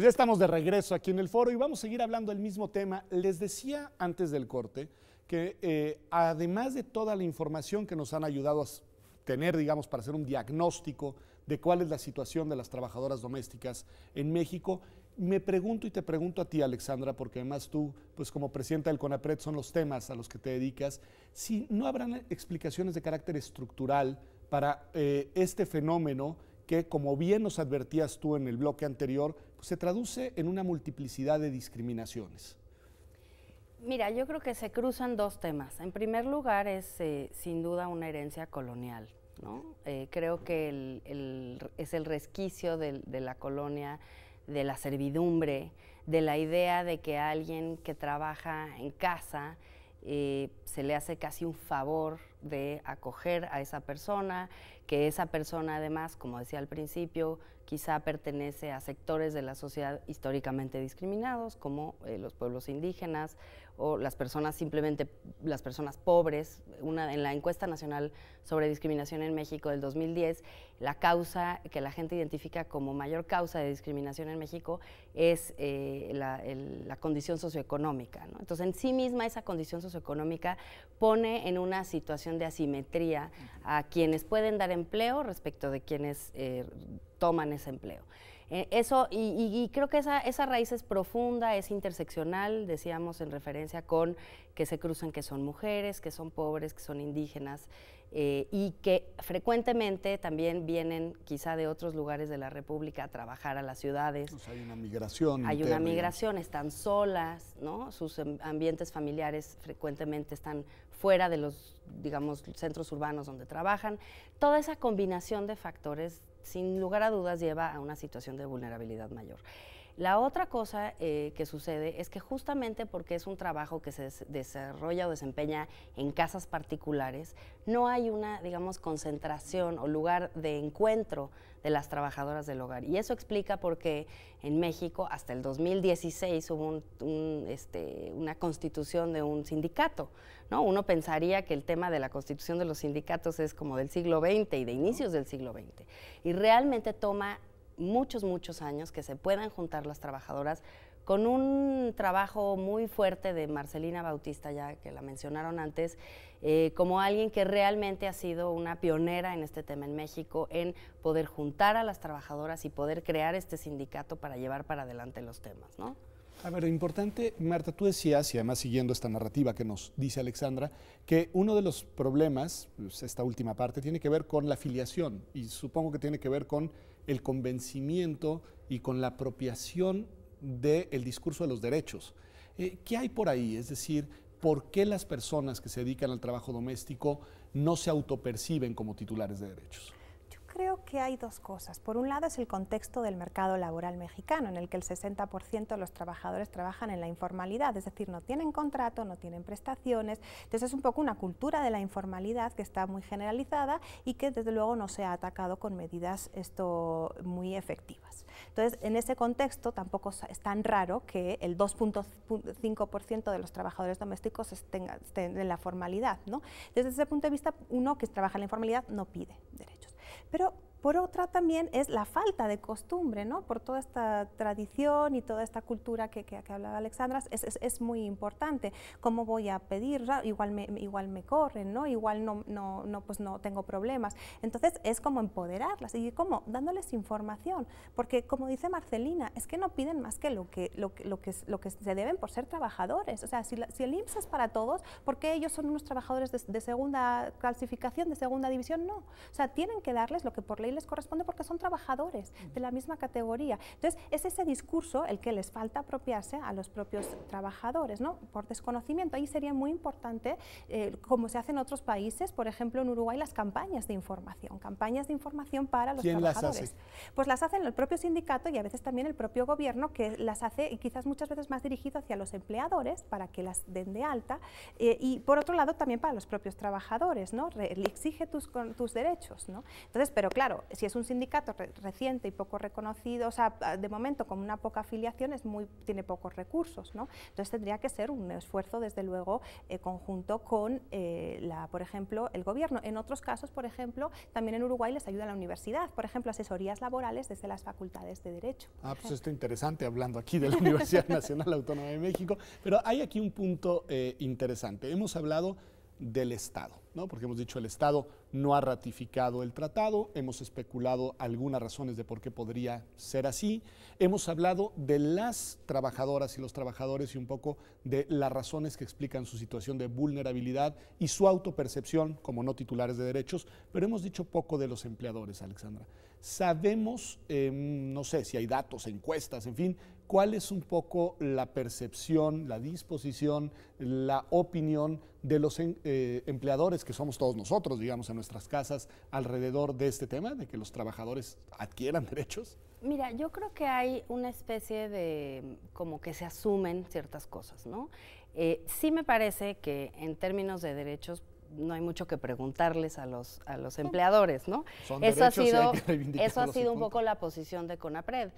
Pues ya estamos de regreso aquí en el foro y vamos a seguir hablando del mismo tema. Les decía antes del corte que eh, además de toda la información que nos han ayudado a tener, digamos, para hacer un diagnóstico de cuál es la situación de las trabajadoras domésticas en México, me pregunto y te pregunto a ti, Alexandra, porque además tú, pues como presidenta del CONAPRED, son los temas a los que te dedicas, si no habrán explicaciones de carácter estructural para eh, este fenómeno que, como bien nos advertías tú en el bloque anterior, pues, se traduce en una multiplicidad de discriminaciones. Mira, yo creo que se cruzan dos temas. En primer lugar, es eh, sin duda una herencia colonial. ¿no? Eh, creo que es el resquicio de la colonia, de la servidumbre, de la idea de que alguien que trabaja en casa eh, se le hace casi un favor de acoger a esa persona, que esa persona además, como decía al principio, quizá pertenece a sectores de la sociedad históricamente discriminados, como eh, los pueblos indígenas o las personas simplemente, las personas pobres. Una, en la encuesta nacional sobre discriminación en México del 2010, la causa que la gente identifica como mayor causa de discriminación en México es eh, la, condición socioeconómica. Entonces, en sí misma esa condición socioeconómica pone en una situación de asimetría a quienes pueden dar empleo respecto de quienes... Eh, toman ese empleo. Eh, eso, y, creo que esa, esa raíz es profunda, es interseccional, decíamos en referencia con que se cruzan que son mujeres, que son pobres, que son indígenas, eh, y que frecuentemente también vienen quizá de otros lugares de la República a trabajar a las ciudades. Pues hay una migración. Hay una migración, están solas, ¿no? Sus em, ambientes familiares frecuentemente están fuera de los, digamos, centros urbanos donde trabajan. Toda esa combinación de factores sin lugar a dudas lleva a una situación de vulnerabilidad mayor. La otra cosa eh, que sucede es que justamente porque es un trabajo que se desarrolla o desempeña en casas particulares, no hay una, digamos, concentración o lugar de encuentro de las trabajadoras del hogar. Y eso explica por qué en México hasta el 2016 hubo este, una constitución de un sindicato. ¿no? Uno pensaría que el tema de la constitución de los sindicatos es como del siglo XX y de inicios del siglo XX. Y realmente toma muchos, muchos años que se puedan juntar las trabajadoras con un trabajo muy fuerte de Marcelina Bautista, ya que la mencionaron antes, eh, como alguien que realmente ha sido una pionera en este tema en México, en poder juntar a las trabajadoras y poder crear este sindicato para llevar para adelante los temas, ¿no? A ver, importante, Marta, tú decías, y además siguiendo esta narrativa que nos dice Alexandra, que uno de los problemas, pues, esta última parte, tiene que ver con la afiliación y supongo que tiene que ver con el convencimiento y con la apropiación del discurso de los derechos. Eh, ¿Qué hay por ahí? Es decir, ¿por qué las personas que se dedican al trabajo doméstico no se autoperciben como titulares de derechos? creo que hay dos cosas. Por un lado es el contexto del mercado laboral mexicano, en el que el 60% de los trabajadores trabajan en la informalidad, es decir, no tienen contrato, no tienen prestaciones. Entonces es un poco una cultura de la informalidad que está muy generalizada y que desde luego no se ha atacado con medidas esto muy efectivas. Entonces, en ese contexto tampoco es tan raro que el 2.5% de los trabajadores domésticos estén, en la formalidad. ¿no? Desde ese punto de vista, uno que trabaja en la informalidad no pide derecho. Pero por otra también es la falta de costumbre, ¿no? Por toda esta tradición y toda esta cultura que, que, hablaba Alexandra, es, es, muy importante. ¿Cómo voy a pedir? Igual me, igual me corren, ¿no? Igual no, no, no, pues no tengo problemas. Entonces es como empoderarlas y como dándoles información, porque como dice Marcelina, es que no piden más que lo que, lo lo que, lo que se deben por ser trabajadores. O sea, si, el IMSS es para todos, ¿por qué ellos son unos trabajadores de, de segunda clasificación, de segunda división? No. O sea, tienen que darles lo que por ley les corresponde porque son trabajadores de la misma categoría. Entonces, es ese discurso el que les falta apropiarse a los propios trabajadores, ¿no? Por desconocimiento. Ahí sería muy importante, eh, como se hace en otros países, por ejemplo en Uruguay, las campañas de información, campañas de información para los ¿Quién trabajadores. Las hace? Pues las hacen el propio sindicato y a veces también el propio gobierno, que las hace y quizás muchas veces más dirigido hacia los empleadores para que las den de alta eh, y por otro lado también para los propios trabajadores, ¿no? Re exige tus, tus derechos, ¿no? Entonces, pero claro, si es un sindicato reciente y poco reconocido, o sea, de momento con una poca afiliación es muy, tiene pocos recursos, ¿no? Entonces tendría que ser un esfuerzo, desde luego, eh, conjunto con, eh, la, por ejemplo, el gobierno. En otros casos, por ejemplo, también en Uruguay les ayuda la universidad, por ejemplo, asesorías laborales desde las facultades de Derecho. Ah, pues esto es interesante, hablando aquí de la Universidad Nacional Autónoma de México, pero hay aquí un punto eh, interesante. Hemos hablado del Estado, ¿no? Porque hemos dicho el Estado no ha ratificado el tratado, hemos especulado algunas razones de por qué podría ser así, hemos hablado de las trabajadoras y los trabajadores y un poco de las razones que explican su situación de vulnerabilidad y su autopercepción como no titulares de derechos, pero hemos dicho poco de los empleadores, Alexandra. Sabemos, em, no sé si hay datos, encuestas, en fin, cuál es un poco la percepción, la disposición, la opinión de los em, eh, empleadores que somos todos nosotros, digamos, en nuestras casas alrededor de este tema, de que los trabajadores adquieran derechos. Mira, yo creo que hay una especie de como que se asumen ciertas cosas, ¿no? Eh, sí me parece que en términos de derechos no hay mucho que preguntarles a los, a los empleadores, ¿no? eso ha sido, eso ha sido un poco la posición de CONAPRED.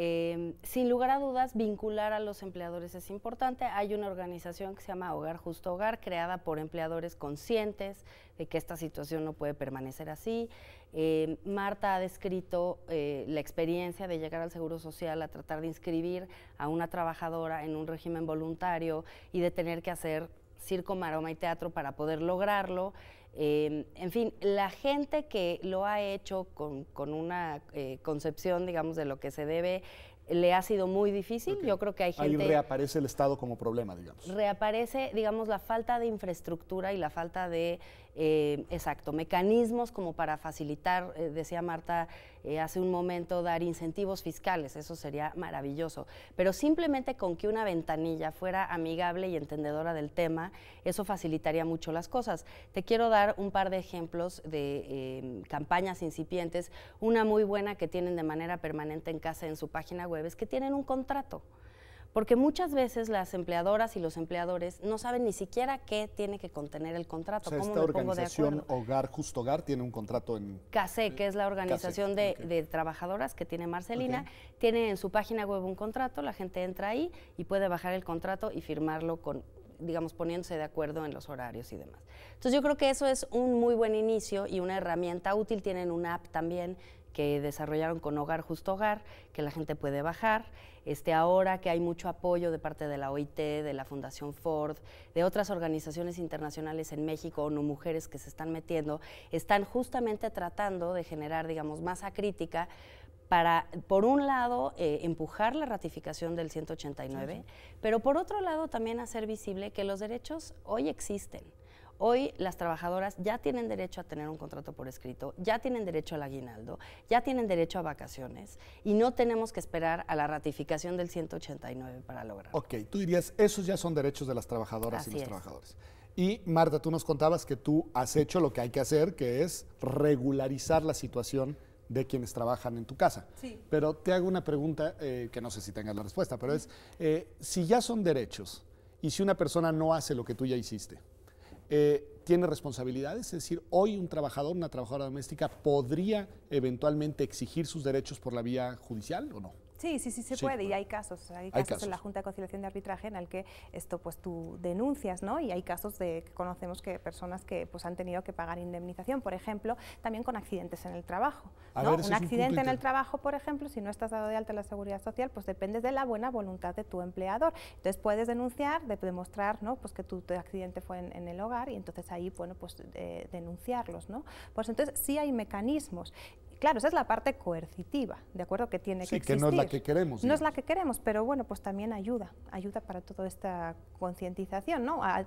Em, sin lugar a dudas, vincular a los empleadores es importante. Hay una organización que se llama Hogar Justo Hogar, creada por empleadores conscientes de que esta situación no puede permanecer así. Em, Marta ha descrito eh, la experiencia de llegar al Seguro Social a tratar de inscribir a una trabajadora en un régimen voluntario y de tener que hacer circo, maroma y teatro para poder lograrlo. Em, en fin, la gente que lo ha hecho con, con una eh, concepción, digamos, de lo que se debe, le ha sido muy difícil. Yo creo que hay gente. Ahí reaparece el Estado como problema, digamos. Reaparece, digamos, la falta de infraestructura y la falta de eh, exacto, mecanismos como para facilitar, eh, decía Marta eh, hace un momento, dar incentivos fiscales, eso sería maravilloso. Pero simplemente con que una ventanilla fuera amigable y entendedora del tema, eso facilitaría mucho las cosas. Te quiero dar un par de ejemplos de em, campañas incipientes. Una muy buena que tienen de manera permanente en casa en su página web es que tienen un contrato porque muchas veces las empleadoras y los empleadores no saben ni siquiera qué tiene que contener el contrato. O esta organización Hogar Justo Hogar tiene un contrato en... CASE, que es la organización de, trabajadoras que tiene Marcelina, tiene en su página web un contrato, la gente entra ahí y puede bajar el contrato y firmarlo con digamos, poniéndose de acuerdo en los horarios y demás. Entonces yo creo que eso es un muy buen inicio y una herramienta útil. Tienen una app también que desarrollaron con Hogar Justo Hogar, que la gente puede bajar. Este, ahora que hay mucho apoyo de parte de la OIT, de la Fundación Ford, de otras organizaciones internacionales en México, no Mujeres que se están metiendo, están justamente tratando de generar, digamos, masa crítica para, por un lado, eh, empujar la ratificación del 189, pero por otro lado también hacer visible que los derechos hoy existen Hoy las trabajadoras ya tienen derecho a tener un contrato por escrito, ya tienen derecho al aguinaldo, ya tienen derecho a vacaciones y no tenemos que esperar a la ratificación del 189 para lograrlo. Ok, tú dirías, esos ya son derechos de las trabajadoras y los trabajadores. Y Marta, tú nos contabas que tú has hecho lo que hay que hacer, que es regularizar la situación de quienes trabajan en tu casa. Sí. Pero te hago una pregunta eh, que no sé si tengas la respuesta, pero es, eh, si ya son derechos y si una persona no hace lo que tú ya hiciste, eh, tiene responsabilidades, es decir, hoy un trabajador, una trabajadora doméstica podría eventualmente exigir sus derechos por la vía judicial o no. Sí, sí, sí se puede y hay casos, hay, casos en la Junta de Conciliación de Arbitraje en el que esto pues tú denuncias, ¿no? Y hay casos de que conocemos que personas que pues han tenido que pagar indemnización, por ejemplo, también con accidentes en el trabajo, un accidente en el trabajo, por ejemplo, si no estás dado de alta en la Seguridad Social, pues dependes de la buena voluntad de tu empleador. Entonces puedes denunciar, de, demostrar, ¿no? Pues que tu, accidente fue en, el hogar y entonces ahí, bueno, pues denunciarlos, ¿no? Pues entonces sí hay mecanismos Claro, esa es la parte coercitiva, ¿de acuerdo? Que tiene que existir. que no es la que queremos. No es la que queremos, pero bueno, pues también ayuda, ayuda para toda esta concientización, ¿no? A,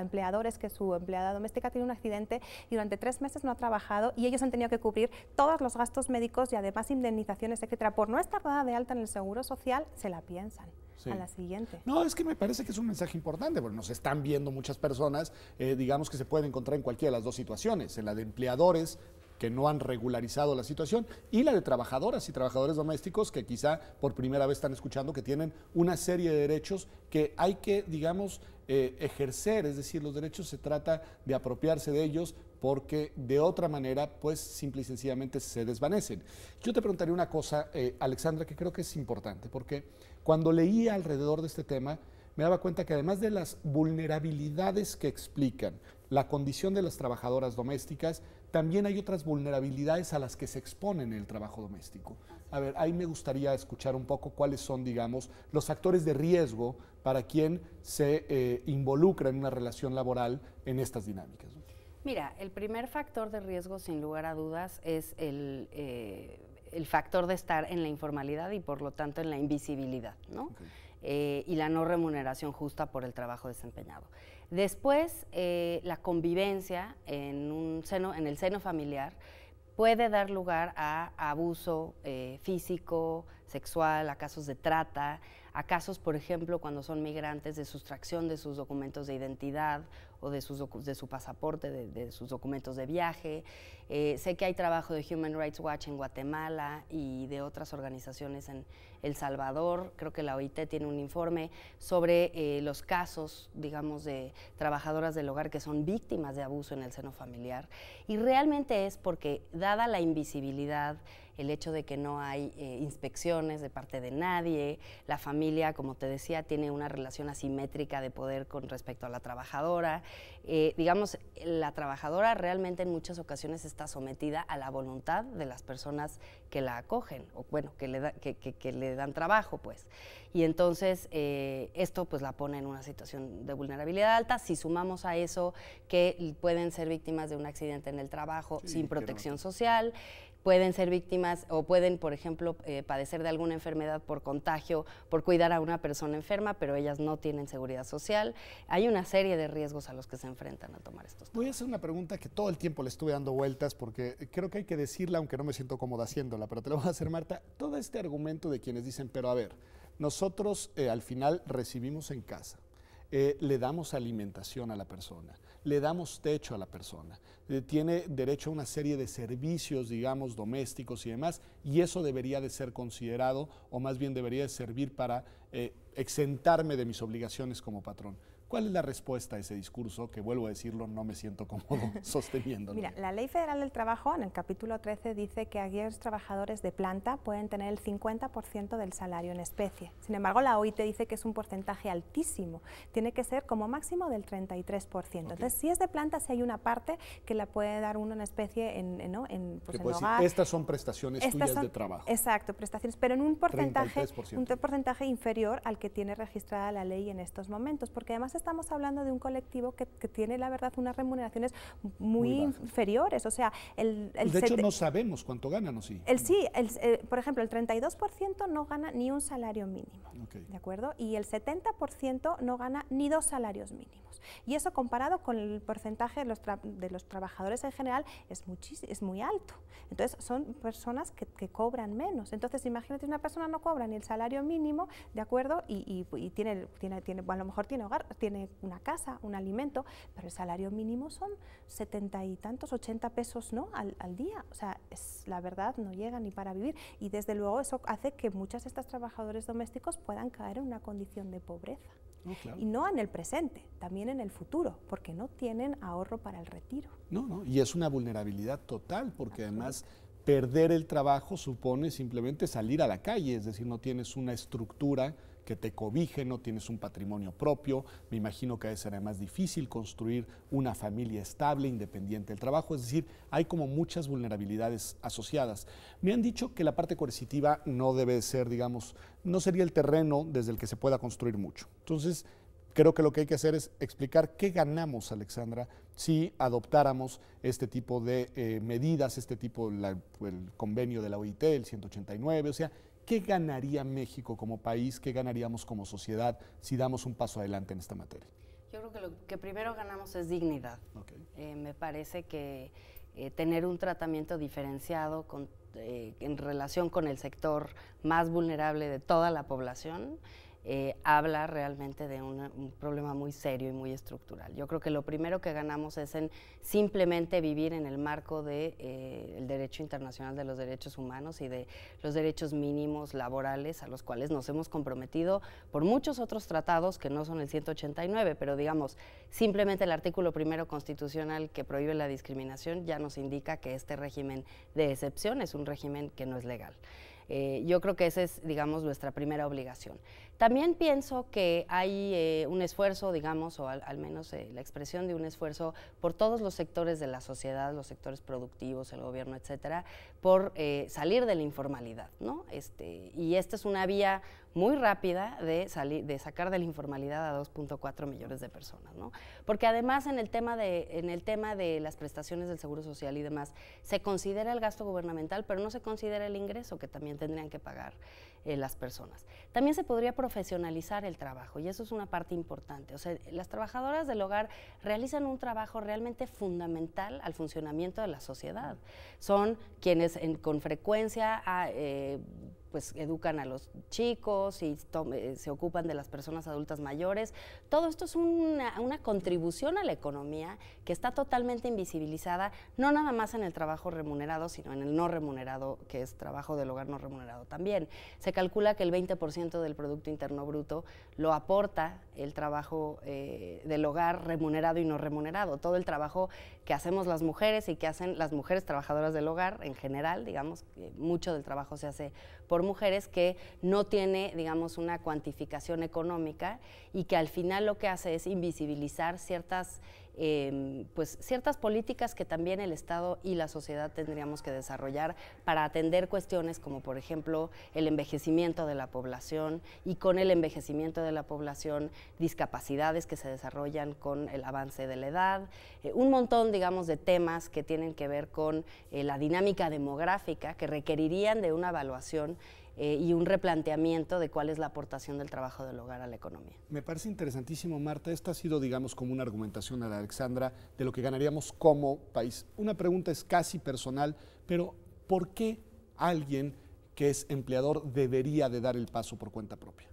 empleadores que su empleada doméstica tiene un accidente y durante tres meses no ha trabajado y ellos han tenido que cubrir todos los gastos médicos y además indemnizaciones, etcétera. Por no estar dada de alta en el seguro social, se la piensan. a la siguiente. No, es que me parece que es un mensaje importante, porque nos están viendo muchas personas, eh, digamos que se pueden encontrar en cualquiera de las dos situaciones, en la de empleadores que no han regularizado la situación, y la de trabajadoras y trabajadores domésticos que quizá por primera vez están escuchando que tienen una serie de derechos que hay que, digamos, eh, ejercer, es decir, los derechos se trata de apropiarse de ellos porque de otra manera, pues simple y sencillamente se desvanecen. Yo te preguntaría una cosa, eh, Alexandra, que creo que es importante, porque cuando leía alrededor de este tema, me daba cuenta que además de las vulnerabilidades que explican la condición de las trabajadoras domésticas, también hay otras vulnerabilidades a las que se exponen en el trabajo doméstico. A ver, ahí me gustaría escuchar un poco cuáles son, digamos, los factores de riesgo para quien se eh, involucra en una relación laboral en estas dinámicas. Mira, el primer factor de riesgo, sin lugar a dudas, es eh, el, factor de estar en la informalidad y, por lo tanto, en la invisibilidad, ¿no? Eh, y la no remuneración justa por el trabajo desempeñado. Después, eh, la convivencia en, el seno familiar puede dar lugar a, abuso eh, físico, sexual, a casos de trata, a casos, por ejemplo, cuando son migrantes, de sustracción de sus documentos de identidad o de, sus, de su pasaporte, de, sus documentos de viaje. Eh, sé que hay trabajo de Human Rights Watch en Guatemala y de otras organizaciones en El Salvador. Creo que la OIT tiene un informe sobre eh, los casos, digamos, de trabajadoras del hogar que son víctimas de abuso en el seno familiar. Y realmente es porque, dada la invisibilidad, el hecho de que no hay eh, inspecciones de parte de nadie, la familia, como te decía, tiene una relación asimétrica de poder con respecto a la trabajadora. Eh, digamos, la trabajadora realmente en muchas ocasiones está sometida a la voluntad de las personas que la acogen, o bueno, que le, dan trabajo, pues. Y entonces eh, esto pues la pone en una situación de vulnerabilidad alta. Si sumamos a eso que pueden ser víctimas de un accidente en el trabajo sin protección social, pueden ser víctimas o pueden, por ejemplo, eh, padecer de alguna enfermedad por contagio, por cuidar a una persona enferma, pero ellas no tienen seguridad social. Hay una serie de riesgos a los que se enfrentan a tomar estos. Voy a hacer una pregunta que todo el tiempo le estuve dando vueltas porque creo que hay que decirla, aunque no me siento cómoda haciéndola, pero te la voy a hacer, Marta. Todo este argumento de quienes dicen, pero a ver, nosotros eh, al final recibimos en casa, eh, le damos alimentación a la persona le damos techo a la persona. Eh, tiene derecho a una serie de servicios, digamos, domésticos y demás, y eso debería de ser considerado, o más bien debería de servir para eh, exentarme de mis obligaciones como patrón. ¿Cuál es la respuesta a ese discurso que, vuelvo a decirlo, no me siento cómodo sosteniéndolo? Mira, la Ley Federal del Trabajo en el capítulo 13 dice que aquellos trabajadores de planta pueden tener el 50% del salario en especie. Sin embargo, la OIT dice que es un porcentaje altísimo. Tiene que ser como máximo del 33%. Entonces, si es de planta, si hay una parte que la puede dar uno en especie en, ¿no? en, pues, estas son prestaciones tuyas de trabajo. Exacto, prestaciones, pero en un porcentaje, un porcentaje inferior al que tiene registrada la ley en estos momentos, porque además estamos hablando de un colectivo que, tiene, la verdad, unas remuneraciones muy, inferiores. O sea, el, de hecho, no sabemos cuánto ganan, ¿o sí? El, sí, el, eh, por ejemplo, el 32% no gana ni un salario mínimo, ¿de acuerdo? Y el 70% no gana ni dos salarios mínimos. Y eso comparado con el porcentaje de los, trabajadores en general es, es muy alto. Entonces, son personas que, cobran menos. Entonces, imagínate, una persona no cobra ni el salario mínimo, ¿de acuerdo? Y, tiene, tiene, tiene, a lo mejor tiene hogar, tiene tiene una casa, un alimento, pero el salario mínimo son setenta y tantos, ochenta pesos ¿no? al, día. O sea, es, la verdad no llega ni para vivir y desde luego eso hace que muchas de estas trabajadores domésticos puedan caer en una condición de pobreza. Y no en el presente, también en el futuro, porque no tienen ahorro para el retiro. No, no, y es una vulnerabilidad total, porque además perder el trabajo supone simplemente salir a la calle, es decir, no tienes una estructura que te cobije, no tienes un patrimonio propio, me imagino que a veces será más difícil construir una familia estable, independiente del trabajo, es decir, hay como muchas vulnerabilidades asociadas. Me han dicho que la parte coercitiva no debe ser, digamos, no sería el terreno desde el que se pueda construir mucho. Entonces, creo que lo que hay que hacer es explicar qué ganamos, Alexandra, si adoptáramos este tipo de eh, medidas, este tipo, el convenio de la OIT, el 189, o sea, ¿Qué ganaría México como país? ¿Qué ganaríamos como sociedad si damos un paso adelante en esta materia? Yo creo que lo que primero ganamos es dignidad. Eh, me parece que eh, tener un tratamiento diferenciado eh, en relación con el sector más vulnerable de toda la población eh, habla realmente de un problema muy serio y muy estructural. Yo creo que lo primero que ganamos es en simplemente vivir en el marco del de, eh, derecho internacional de los derechos humanos y de los derechos mínimos laborales a los cuales nos hemos comprometido por muchos otros tratados que no son el 189, pero digamos, simplemente el artículo primero constitucional que prohíbe la discriminación ya nos indica que este régimen de excepción es un régimen que no es legal. Eh, yo creo que esa es, digamos, nuestra primera obligación. También pienso que hay eh, un esfuerzo, digamos, o al, menos eh, la expresión de un esfuerzo por todos los sectores de la sociedad, los sectores productivos, el gobierno, etcétera, por eh, salir de la informalidad, este, y esta es una vía muy rápida de, salir, de sacar de la informalidad a 2.4 millones de personas, Porque además en el, tema de, en el tema de las prestaciones del Seguro Social y demás, se considera el gasto gubernamental, pero no se considera el ingreso que también tendrían que pagar eh, las personas. También se podría profesionalizar el trabajo y eso es una parte importante. O sea, las trabajadoras del hogar realizan un trabajo realmente fundamental al funcionamiento de la sociedad. Son quienes con frecuencia... Ah, eh, pues educan a los chicos y eh, se ocupan de las personas adultas mayores. Todo esto es una, contribución a la economía que está totalmente invisibilizada, no nada más en el trabajo remunerado, sino en el no remunerado, que es trabajo del hogar no remunerado también. Se calcula que el 20% del Producto Interno Bruto lo aporta el trabajo eh, del hogar remunerado y no remunerado, todo el trabajo que hacemos las mujeres y que hacen las mujeres trabajadoras del hogar en general, digamos, que mucho del trabajo se hace por mujeres que no tiene, digamos, una cuantificación económica y que al final lo que hace es invisibilizar ciertas Em, pues ciertas políticas que también el Estado y la sociedad tendríamos que desarrollar para atender cuestiones como por ejemplo el envejecimiento de la población y con el envejecimiento de la población discapacidades que se desarrollan con el avance de la edad, eh, un montón digamos de temas que tienen que ver con eh, la dinámica demográfica que requerirían de una evaluación eh, y un replanteamiento de cuál es la aportación del trabajo del hogar a la economía. Me parece interesantísimo, Marta. Esta ha sido, digamos, como una argumentación a la Alexandra de lo que ganaríamos como país. Una pregunta es casi personal, pero ¿por qué alguien que es empleador debería de dar el paso por cuenta propia?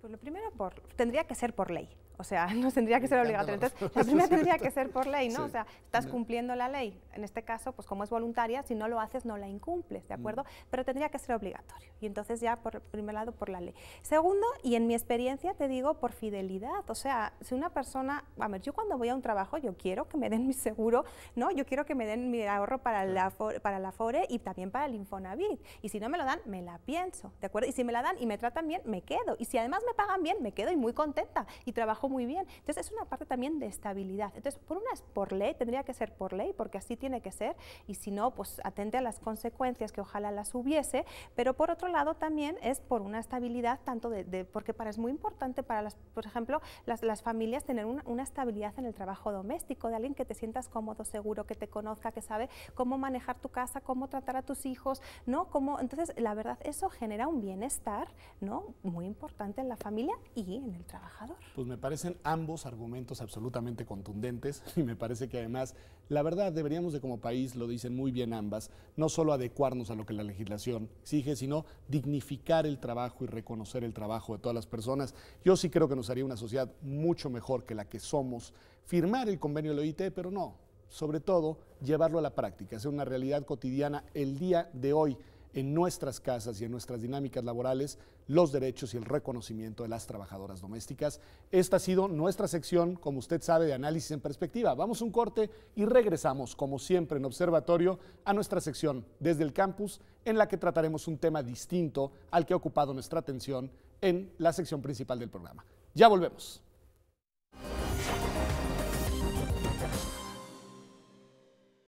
Pues lo primero tendría que ser por ley. O sea, no tendría que ser obligatorio. Entonces, la primera tendría que ser por ley, ¿no? O sea, estás cumpliendo la ley. En este caso, pues como es voluntaria, si no lo haces, no la incumples, ¿de mm. acuerdo? Pero tendría que ser obligatorio. Y entonces ya, por primer lado, por la ley. Segundo, y en mi experiencia te digo, por fidelidad. O sea, si una persona, a ver, yo cuando voy a un trabajo, yo quiero que me den mi seguro, ¿no? Yo quiero que me den mi ahorro para la, para la FORE y también para el Infonavit. Y si no me lo dan, me la pienso, ¿de acuerdo? Y si me la dan y me tratan bien, me quedo. Y si además me pagan bien, me quedo y muy contenta. Y trabajo muy bien. Entonces es una parte también de estabilidad. Entonces, por una es por ley, tendría que ser por ley, porque así tiene que ser, y si no, pues atente a las consecuencias que ojalá las hubiese, pero por otro lado también es por una estabilidad tanto de, porque para, es muy importante para las, por ejemplo, las, familias tener una, estabilidad en el trabajo doméstico, de alguien que te sientas cómodo, seguro, que te conozca, que sabe cómo manejar tu casa, cómo tratar a tus hijos, ¿no? Cómo, entonces, la verdad, eso genera un bienestar, ¿no? Muy importante en la familia y en el trabajador. Pues me parece parecen ambos argumentos absolutamente contundentes y me parece que además, la verdad, deberíamos de como país, lo dicen muy bien ambas, no solo adecuarnos a lo que la legislación exige, sino dignificar el trabajo y reconocer el trabajo de todas las personas. Yo sí creo que nos haría una sociedad mucho mejor que la que somos firmar el convenio de OIT, pero no, sobre todo llevarlo a la práctica, hacer una realidad cotidiana el día de hoy en nuestras casas y en nuestras dinámicas laborales los derechos y el reconocimiento de las trabajadoras domésticas. Esta ha sido nuestra sección, como usted sabe, de análisis en perspectiva. Vamos a un corte y regresamos, como siempre en Observatorio, a nuestra sección desde el campus, en la que trataremos un tema distinto al que ha ocupado nuestra atención en la sección principal del programa. Ya volvemos.